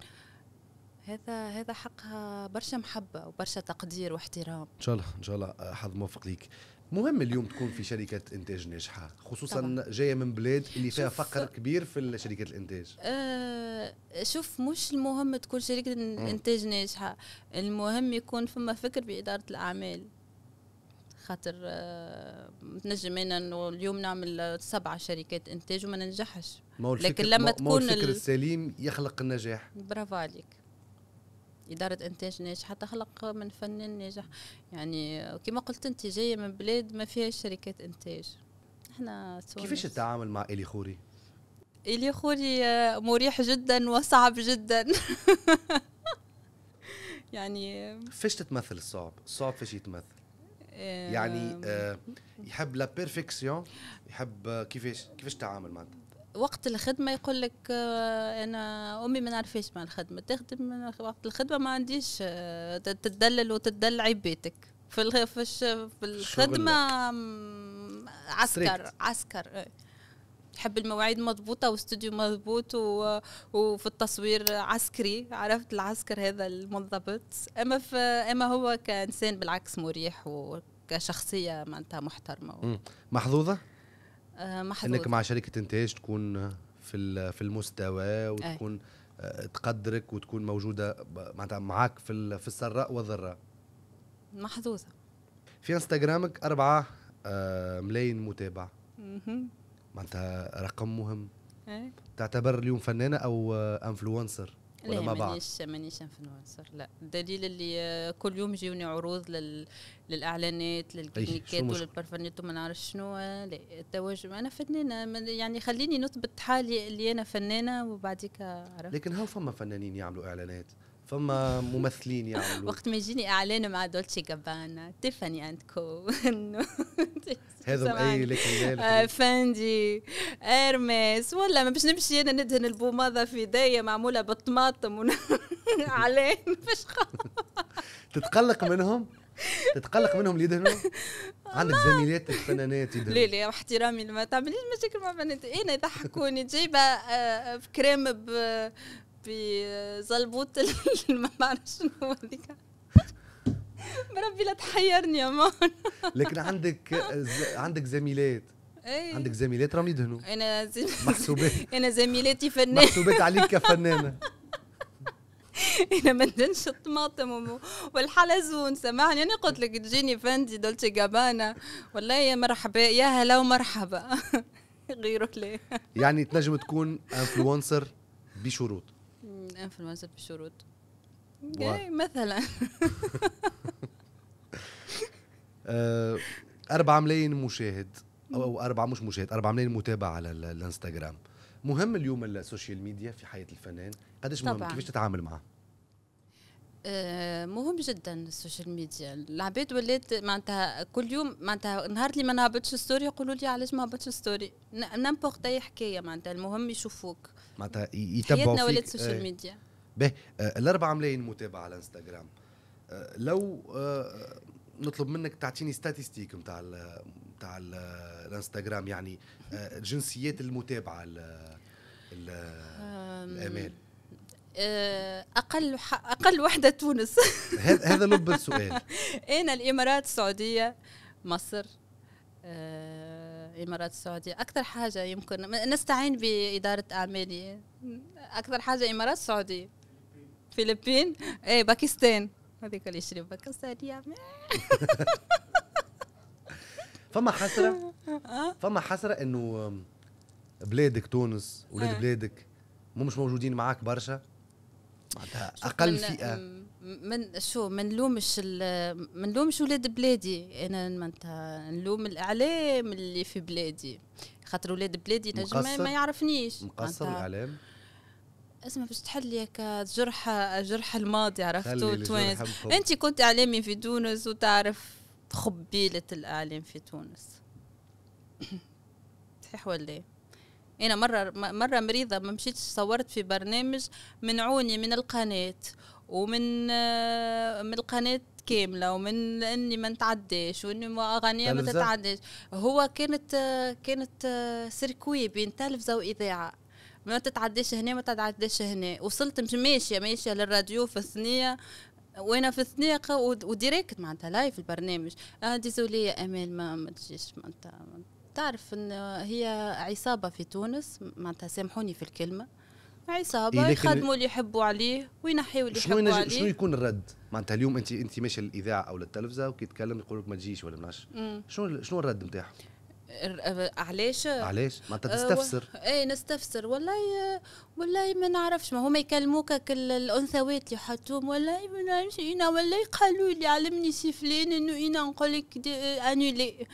هذا هذا حقها برشا محبة وبرشا تقدير واحترام إن شاء الله إن شاء الله حظ موفق ليك مهم اليوم تكون في شركة إنتاج ناجحة خصوصا طبعا. جاية من بلاد اللي فيها فقر كبير في شركات الإنتاج أه شوف مش المهم تكون شركة إنتاج ناجحة المهم يكون فما فكر بإدارة الأعمال خاطر آه، نجم انا اليوم نعمل سبعة شركات انتاج وما ننجحش لكن لما تكون الفكر السليم يخلق النجاح برافو عليك إدارة إنتاج ناجحة تخلق من فنان ناجح يعني كما قلت أنت جاية من بلاد ما فيها شركات إنتاج احنا كيفاش التعامل مع إلي خوري؟ إلي خوري آه، مريح جدا وصعب جدا يعني فاش تتمثل الصعب؟ الصعب فاش يتمثل؟ آه، يعني آه، يحب لا بيرفكسيون يحب كيفاش كيفاش تعامل معناتها وقت الخدمه يقول لك آه، انا امي ما نعرفش مع الخدمه تخدم وقت الخدمه ما عنديش آه، تدلل وتدلع بيتك في في الخدمه عسكر عسكر إيه. تحب المواعيد مضبوطة واستوديو مضبوط وفي التصوير عسكري عرفت العسكر هذا المنضبط أما في... أما هو كإنسان بالعكس مريح وكشخصية معناتها محترمة محظوظة؟ آه، محظوظ انك مع شركه انتاج تكون في في المستوى إيه. وتكون أي. آه، تقدرك وتكون موجوده معناتها معاك في في السراء والضراء محظوظه في انستغرامك أربعة آه، ملايين متابع معناتها رقم مهم أي. تعتبر اليوم فنانه او انفلونسر ولا ما مانيش مانيش انفلونسر لا الدليل اللي آه، كل يوم يجوني عروض لل... للاعلانات للكلينيكات وللبرفانيت وما نعرف شنو آه، لا التوجه انا فنانه يعني خليني نثبت حالي اللي انا فنانه وبعديك عرفت لكن هاو فما فنانين يعملوا اعلانات فما ممثلين يعملوا وقت ما يجيني اعلان مع دولتشي جابانا تيفاني اند كو هذا اي لكن فاندي آه، ارمس ولا ما باش نمشي انا ندهن البوماضه في داية معموله بالطماطم اعلان باش تتقلق منهم تتقلق منهم اللي يدهنوا عندك زميلات الفنانات يدهنوا لا لا واحترامي ما تعمليش مشاكل مع بنات إيه، انا يضحكوني جايبه آه، آه، كريم ب بزلبوط ما بعرف شنو هذيك بربي لا تحيرني يا مان لكن عندك عندك زميلات أي. عندك زميلات رامي يدهنوا انا زميلاتي محسوبات انا زميلاتي فنانه محسوبات عليك كفنانه انا ما ندنش الطماطم والحلزون سامحني انا قلت لك تجيني فندي دولتي جابانا والله يا مرحبا يا هلا ومرحبا غيره ليه يعني تنجم تكون انفلونسر بشروط الانفلونزر بشروط مثلا آه، أربعة ملايين مشاهد أو أربعة مش مشاهد أربعة ملايين متابعة على الانستغرام مهم اليوم السوشيال ميديا في حياة الفنان قديش مهم كيفاش تتعامل معه آه، مهم جدا السوشيال ميديا العباد ولات معناتها كل يوم معناتها نهار اللي ما نهبطش ستوري يقولوا لي علاش ما هبطش ستوري نامبورت اي حكايه معناتها المهم يشوفوك معناتها يتبعوا حياتنا ولات السوشيال ميديا به الاربع ملايين متابعة على انستغرام آه، لو آه، نطلب منك تعطيني ستاتستيك نتاع نتاع الانستغرام يعني جنسيات المتابعة الامال آه، اقل اقل وحده تونس هذا لب السؤال انا الامارات السعوديه مصر الامارات آه، السعوديه اكثر حاجه يمكن نستعين باداره اعمالي اكثر حاجه امارات السعوديه فلبين اي باكستان هذيك اللي يشرب باكستان فما حسره آه. فما حسره انه بلادك تونس ولاد بلادك مش موجودين معاك برشا اقل فئه من شو ما نلومش ما نلومش ولاد بلادي انا معناتها نلوم الاعلام اللي في بلادي خاطر ولاد بلادي نجم ما يعرفنيش مقصر الاعلام اسمع باش تحل ياك جرح جرح الماضي عرفتو تونس انت كنت اعلامي في تونس وتعرف خبيله الاعلام في تونس صحيح ولا إيه؟ انا مره مره مريضه ما مشيتش صورت في برنامج منعوني من القناه ومن آه، من القناه كامله ومن اني ما نتعداش واني ما اغنيه ما تتعداش هو كانت آه، كانت آه، سيركوي بين تلفزه واذاعه ما تتعداش هنا ما تتعداش هنا وصلت مش ماشيه ماشيه للراديو في الثنيه وانا في الثنيه وديريكت معناتها لايف البرنامج اه ديزولي يا امال ما ما تجيش معناتها تعرف ان هي عصابه في تونس معناتها سامحوني في الكلمه عصابه إيه يخدموا اللي يحبوا عليه وينحيوا اللي يحبوا عليه شنو يكون الرد؟ معناتها اليوم انت انت ماشي للاذاعه او للتلفزه وكي تتكلم يقول لك ما تجيش ولا ما شنو شنو الرد نتاعهم؟ علاش علاش معناتها أه، تستفسر أه اي نستفسر والله والله ما نعرفش ما هما يكلموك الانثوات اللي حطوهم والله ما نعرفش انا والله قالوا لي علمني سي فلان انه انا نقول لك انولي اي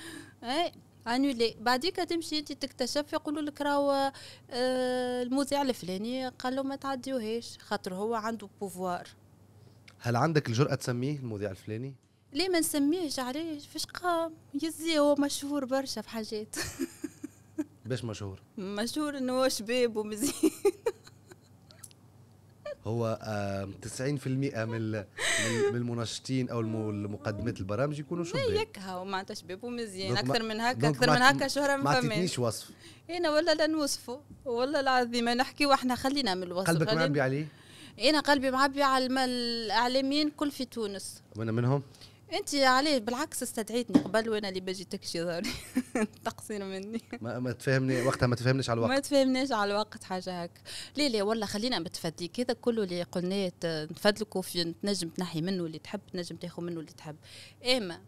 آه، انولي بعديك تمشي انت تكتشف يقولوا لك راهو آه، المذيع الفلاني قال له ما تعديوهاش خاطر هو عنده بوفوار هل عندك الجرأة تسميه المذيع الفلاني؟ ليه ما نسميهش علاش فاش قام يزي هو مشهور برشا في حاجات باش مشهور مشهور انه هو شباب ومزيان هو 90% آه، من من المنشطين او المقدمات البرامج يكونوا إيه، شباب يكها معناتها شباب ومزيان اكثر من هكا اكثر من هكا شهره ما فماش وصف انا إيه، ولا لا نوصفه والله العظيم نحكي واحنا خلينا من الوصف قلبك معبي عليه إيه، انا قلبي معبي على الاعلاميين كل في تونس وانا منهم انت عليه بالعكس استدعيتني قبل وانا اللي باجي تكشي ظهري تقصير مني ما, ما تفهمني وقتها ما تفهمنيش على الوقت ما تفهمنيش على الوقت حاجه هك لا لا والله خلينا متفدي كذا كله اللي قلناه نفدلكوا في تنجم تنحي منه اللي تحب تنجم تاخذ منه اللي تحب اما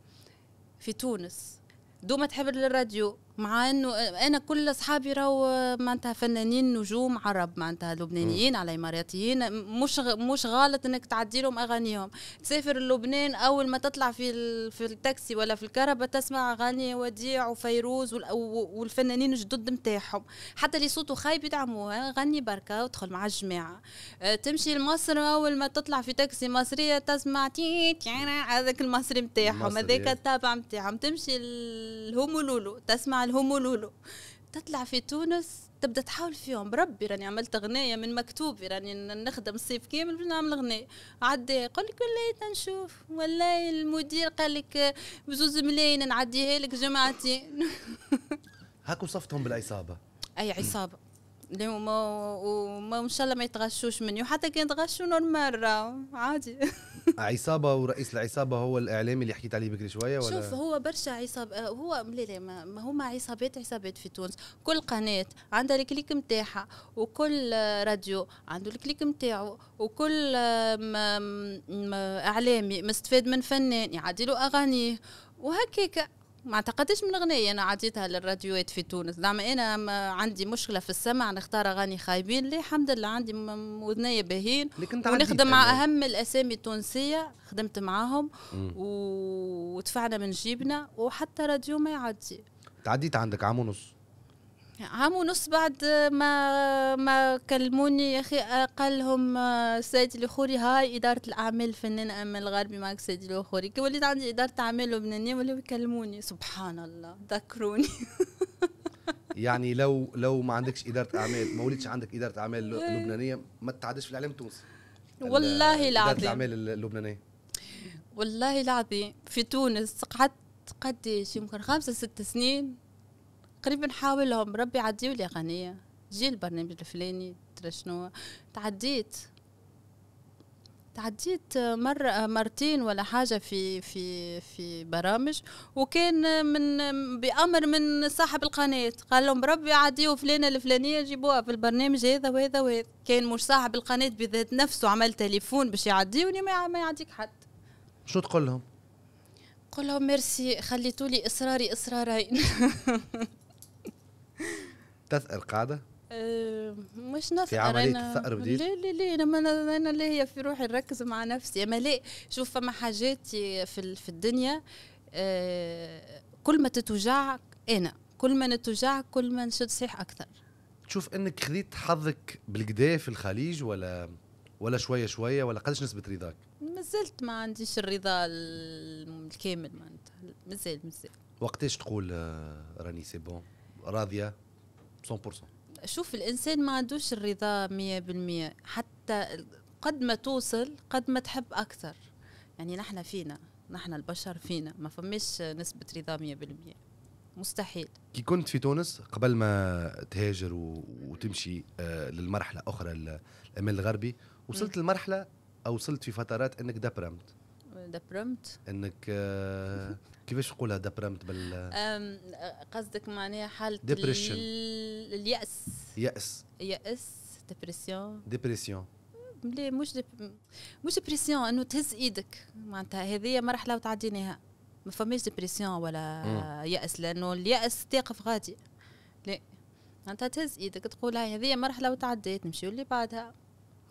في تونس دوما تحب للراديو مع انه انا كل اصحابي راهو معناتها فنانين نجوم عرب معناتها لبنانيين على اماراتيين مش مش غلط انك تعدي لهم اغانيهم تسافر لبنان اول ما تطلع في في التاكسي ولا في الكهرباء تسمع اغاني وديع وفيروز والفنانين الجدد نتاعهم حتى اللي صوته خايب يدعموها آه، غني بركه وادخل مع الجماعه آه، تمشي لمصر اول ما تطلع في تاكسي مصريه تسمع تيت هذاك المصري نتاعهم هذاك التابع نتاعهم تمشي الهومولولو تسمع ولولو تطلع في تونس تبدا تحاول فيهم بربي راني عملت غنايه من مكتوب راني نخدم الصيف كامل باش نعمل غنايه عدى قال لك وليت تنشوف والله المدير قال لك بزوز ملايين نعديها لك جمعتين هاك وصفتهم بالعصابه اي عصابه اللي هما وما ان شاء الله ما يتغشوش مني وحتى كي يتغشوا نورمال راه عادي عصابه ورئيس العصابه هو الاعلامي اللي حكيت عليه بكري شويه ولا شوف هو برشا عصاب آه، هو لا لا ما هما عصابات عصابات في تونس كل قناه عندها الكليك نتاعها وكل راديو عنده الكليك نتاعو وكل ما آه، ما اعلامي مستفاد من فنان يعدي له اغانيه وهكيك ما اعتقدش من غنية انا عطيتها للراديوات في تونس زعما انا عندي مشكله في السمع نختار اغاني خايبين لي الحمد لله عندي وذنيا باهين ونخدم مع يعني. اهم الاسامي التونسيه خدمت معاهم ودفعنا من جيبنا وحتى راديو ما يعدي تعديت عندك عام ونص عام ونص بعد ما ما كلموني يا اخي لهم آه، سيد الاخوري هاي اداره الاعمال الفنان اما الغربي معك سيد الاخوري كي وليت عندي اداره اعمال لبنانيه ولاو يكلموني سبحان الله ذكروني يعني لو لو ما عندكش اداره اعمال ما وليتش عندك اداره اعمال إيه. لبنانيه ما تعدش في الاعلام التونسي والله العظيم اداره الاعمال اللبنانيه والله العظيم في تونس قعدت قديش يمكن خمسة ست سنين تقريبا حاول لهم ربي عديوا لي غنية جي البرنامج الفلاني ترى شنو تعديت تعديت مرة مرتين ولا حاجة في في في برامج وكان من بأمر من صاحب القناة قال لهم ربي عديوا فلانة الفلانية جيبوها في البرنامج هذا وهذا وهذا كان مش صاحب القناة بذات نفسه عمل تليفون باش يعديوني ما يعديك حد شو تقول لهم؟ قول لهم ميرسي خليتولي إصراري إصرارين تثأر قاعدة؟ أه مش نثأر في عملية الثأر بديت؟ لا لا لا أنا لا هي في روحي نركز مع نفسي أما لا شوف فما حاجات في, في الدنيا أه كل ما تتوجع أنا كل ما نتوجع كل ما نشد صحيح أكثر تشوف أنك خذيت حظك بالكدا في الخليج ولا ولا شوية شوية ولا قداش نسبة رضاك؟ مازلت ما عنديش الرضا الكامل معناتها مازال مازال وقتاش تقول آه، راني سي بون؟ راضيه 100% شوف الانسان ما عندوش الرضا 100% حتى قد ما توصل قد ما تحب اكثر يعني نحن فينا نحن البشر فينا ما فماش نسبه رضا 100% مستحيل كي كنت في تونس قبل ما تهاجر وتمشي آه، للمرحله اخرى الامل الغربي وصلت لمرحله او وصلت في فترات انك دبرمت دبرمت انك آه، كيفاش نقولها دبرمت بال قصدك معناها حاله ديبريشن الياس ياس ياس ديبرسيون ديبرسيون لا مش مش ديبرسيون انه تهز ايدك معناتها هذه مرحله وتعديناها ما فماش ديبرسيون ولا ياس لانه الياس تقف غادي لا معناتها تهز ايدك تقول هاي هذه مرحله وتعديت نمشيو اللي بعدها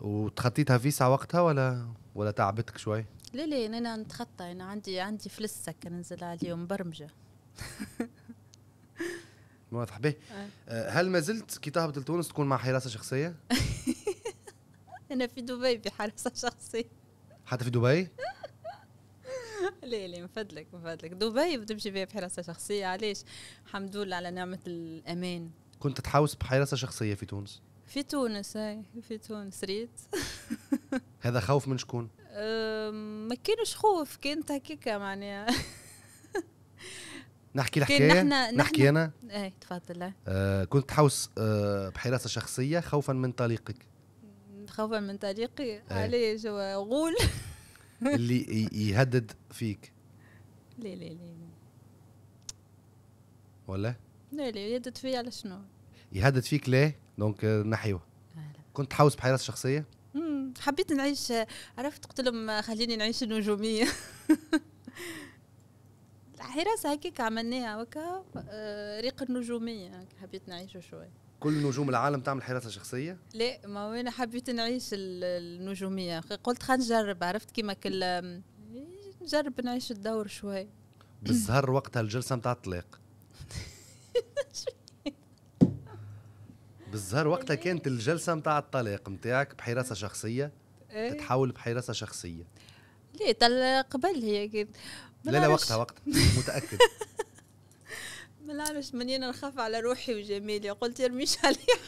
وتخطيتها فيسع وقتها ولا ولا تعبتك شوي؟ لا لا انا نتخطى انا عندي عندي فلس سكر ننزل عليه برمجه واضح به آه. آه، هل ما زلت كي تهبط لتونس تكون مع حراسه شخصيه؟ انا في دبي بحراسه شخصيه حتى في دبي؟ لا لا من فضلك من فضلك دبي بتمشي بها بحراسه شخصيه علاش؟ الحمد لله على نعمه الامان كنت تحوس بحراسه شخصيه في تونس؟ في تونس اي في تونس ريت هذا خوف من شكون؟ ما كانش خوف كانت هكاك معناها نحكي الحكايه نحن نحكي انا ايه تفضل آه كنت تحوس آه بحراسه شخصيه خوفا من طليقك خوفا من طليقي آه. عليه جوا غول اللي يهدد فيك لا لا لا ولا لا لا يهدد فيا على شنو يهدد فيك ليه دونك آه، نحيوه كنت تحوس بحراسه شخصيه حبيت نعيش عرفت قلت لهم خليني نعيش النجوميه حراسة هكاك عملناها وكا آه، ريق النجومية حبيت نعيشه شوي كل نجوم العالم تعمل حراسة شخصية؟ لا ما وين أنا حبيت نعيش النجومية قلت خلينا نجرب عرفت كيما كل نجرب نعيش الدور شوي بالزهر وقتها الجلسة نتاع الطلاق بالظهر وقتها كانت الجلسه نتاع الطلاق نتاعك بحراسه شخصيه إيه؟ تتحول بحراسه شخصيه ليه طلاق قبل هي كانت لا لا وقتها وقتها متاكد ما نعرفش منين نخاف على روحي وجمالي قلت يرميش علي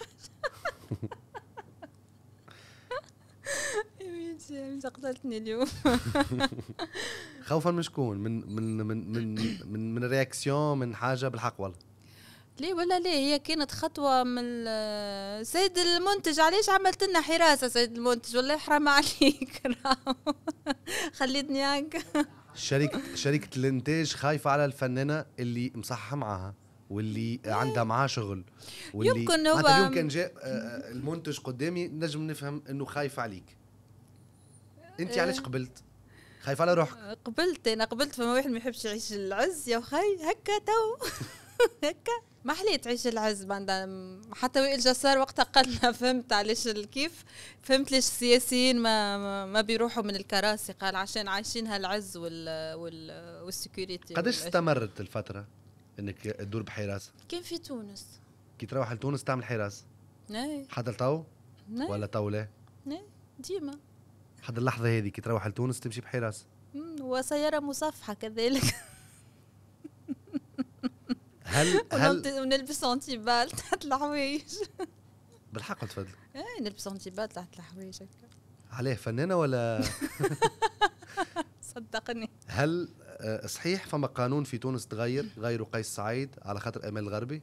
قتلتني اليوم خوفا من شكون من من من من من, من رياكسيون من حاجه بالحق والله لي ولا ليه هي كانت خطوة من سيد المنتج علاش عملت لنا حراسة سيد المنتج والله حرام عليك خليتني هكا شركة شركة الانتاج خايفة على الفنانة اللي مصححة معاها واللي إيه. عندها معاه شغل واللي يمكن هو اليوم كان جاء آه، آه، المنتج قدامي نجم نفهم انه خايف عليك انت إيه. علاش قبلت؟ خايف على روحك قبلت انا قبلت فما واحد ما يحبش يعيش العز يا خي هكا تو هكا ما حلي تعيش العز حتى وائل جسار وقتها قال فهمت علاش كيف فهمت ليش السياسيين ما ما بيروحوا من الكراسي قال عشان عايشين هالعز وال وال والسكيورتي قداش استمرت الفتره انك تدور بحراسه؟ كان في تونس كي تروح لتونس تعمل حراسه؟ ايه نعم. حتى لتو؟ نعم. ولا تو لا؟ نعم. ديما حتى اللحظه هذه كي تروح لتونس تمشي بحراسه وسياره مصفحه كذلك هل هل ونلبس انتيبال تحت الحوايج بالحق فضل ايه نلبس انتيبال تحت الحوايج عليه فنانه ولا صدقني هل آه، صحيح فما قانون في تونس تغير غير قيس سعيد على خاطر امال الغربي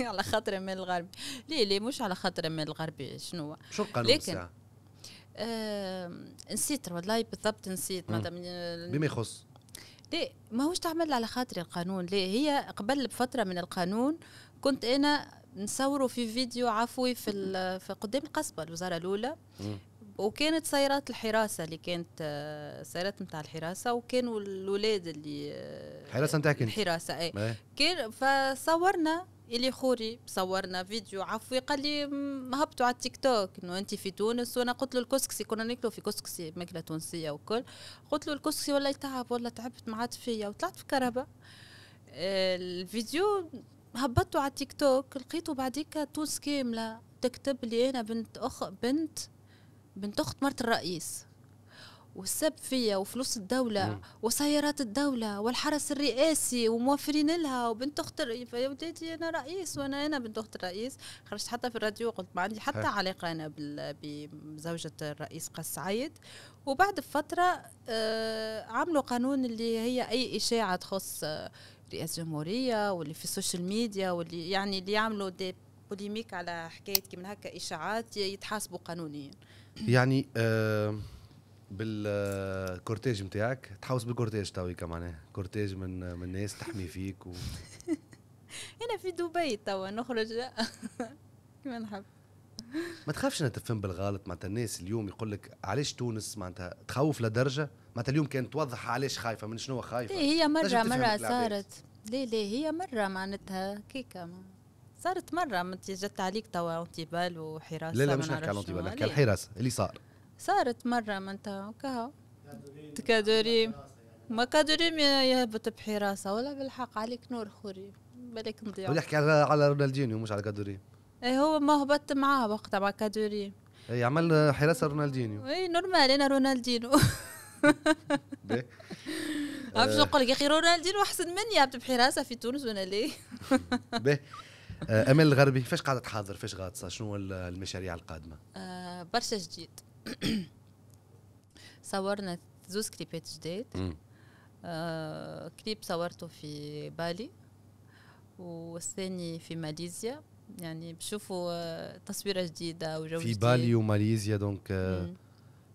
على خاطر امال الغربي ليه ليه مش على خاطر امال الغربي شنو شو القانون لكن آه نسيت والله بالضبط نسيت مادام بما يخص ليه ماهوش تعمل على خاطري القانون ليه هي قبل بفتره من القانون كنت انا نصوروا في فيديو عفوي في في قدام القصبه الوزاره الاولى وكانت سيارات الحراسه اللي كانت سيارات نتاع الحراسه وكانوا الاولاد اللي الحراسه نتاعك الحراسه اي إيه. كان فصورنا اللي خوري صورنا فيديو عفوي قال لي هبطوا على التيك توك انه انت في تونس وانا قلت له الكسكسي كنا ناكلوا في كسكسي ماكله تونسيه وكل قلت له الكسكسي والله تعب والله تعبت ما عاد فيا وطلعت في كهرباء آه، الفيديو هبطته على التيك توك لقيته بعديك تونس كامله تكتب لي انا بنت اخ بنت بنت اخت مرت الرئيس والسب فيا وفلوس الدولة وسيارات الدولة والحرس الرئاسي وموفرين لها وبنت أخت فولدتي أنا رئيس وأنا أنا بنت أخت الرئيس خرجت حتى في الراديو قلت ما عندي حتى علاقة أنا بزوجة الرئيس قس سعيد وبعد فترة آه عملوا قانون اللي هي أي إشاعة تخص آه، رئاسة الجمهورية واللي في السوشيال ميديا واللي يعني اللي يعملوا دي بوليميك على حكاية كيما هكا إشاعات يتحاسبوا قانونيا يعني آه بالكورتيج نتاعك تحوس بالكورتيج توي معناها كورتيج من من ناس تحمي فيك و... انا في دبي توا نخرج كما نحب ما تخافش انها تفهم بالغلط معناتها الناس اليوم يقول لك علاش تونس معناتها تخوف لدرجه معناتها اليوم كانت توضح علاش خايفه من شنو خايفه هي مره مره صارت ليه ليه هي مره معناتها كيكا صارت مره جات عليك توا انتبال وحراسه لا لا مش نحكي على الانتبال نحكي على الحراسه اللي صار صارت مرة معناتها كها تكادوري ما كادوري يهبط بحراسة ولا بالحق عليك نور خوري بالك نضيع ولا يحكي على على رونالدينيو مش على كادوري اي هو ما هبط معاه وقتها مع كادوري اي عمل حراسة رونالدينيو اي نورمال انا رونالدينيو عرفت شنو نقول لك يا اخي رونالدينيو احسن مني عبد بحراسة في تونس وانا ليه امل آه، الغربي فاش قاعده تحاضر فاش غاطسه شنو المشاريع القادمه آه برشا جديد صورنا زوز كليبات جداد آه، كليب صورته في بالي والثاني في ماليزيا يعني بشوفوا آه، تصويره جديده وجو في جديد. بالي وماليزيا دونك آه،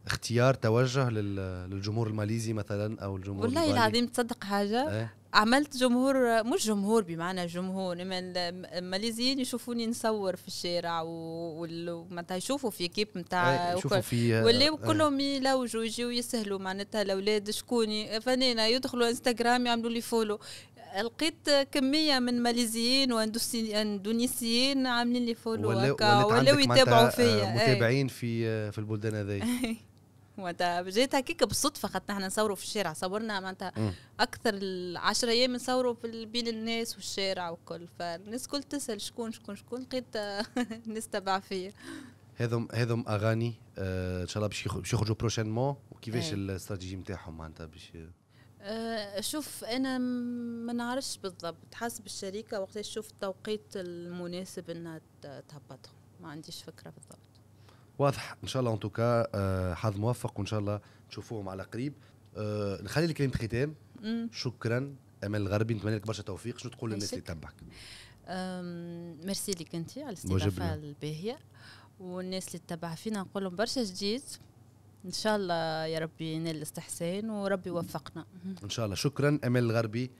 اختيار توجه للجمهور الماليزي مثلا او الجمهور والله العظيم تصدق حاجه إيه؟ عملت جمهور مش جمهور بمعنى جمهور اما الماليزيين يشوفوني نصور في الشارع ومعناتها يشوفوا في كيب نتاع إيه، ولاو إيه. كلهم يلوجوا يجيو يسهلوا معناتها الاولاد شكوني فنانه يدخلوا انستغرام يعملوا لي فولو لقيت كميه من ماليزيين واندونيسيين عاملين لي فولو ولاو يتابعوا آه، فيا إيه. متابعين في آه، في البلدان هذيا وقتها جيت هكيك بالصدفه خدنا احنا نصوروا في الشارع صورنا معناتها اكثر العشرة ايام نصوروا بين الناس والشارع والكل فالناس كل تسال شكون شكون شكون لقيت الناس تبع فيا هذم هذم اغاني آه، ان شاء الله باش يخرجوا بروشينمون وكيفاش إيه. الاستراتيجي نتاعهم معناتها باش آه، شوف انا ما نعرفش بالضبط حسب الشركه وقتاش تشوف التوقيت المناسب انها تهبطهم ما عنديش فكره بالضبط واضح ان شاء الله ان آه، توكا حظ موفق وان شاء الله تشوفوهم على قريب آه، نخلي لك كلمه ختام شكرا امل الغربي نتمنى لك برشا توفيق شنو تقول للناس اللي تتبعك ميرسي لك انت على الاستضافه الباهيه والناس اللي تتبع فينا نقول لهم برشا جديد ان شاء الله يا ربي ينال الاستحسان وربي يوفقنا ان شاء الله شكرا امال الغربي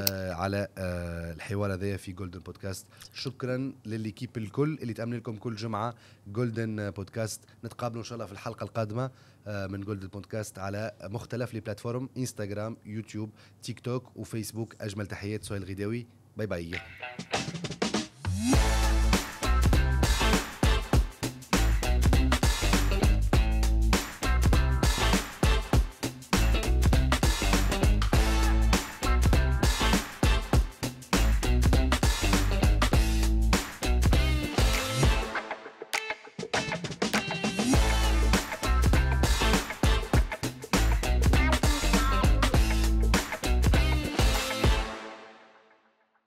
آه على آه الحوار هذا في جولدن بودكاست شكرا لليكيب الكل اللي تامن لكم كل جمعه جولدن بودكاست نتقابلوا ان شاء الله في الحلقه القادمه آه من جولدن بودكاست على مختلف لي بلاتفورم انستغرام يوتيوب تيك توك وفيسبوك اجمل تحيات سهيل الغداوي باي باي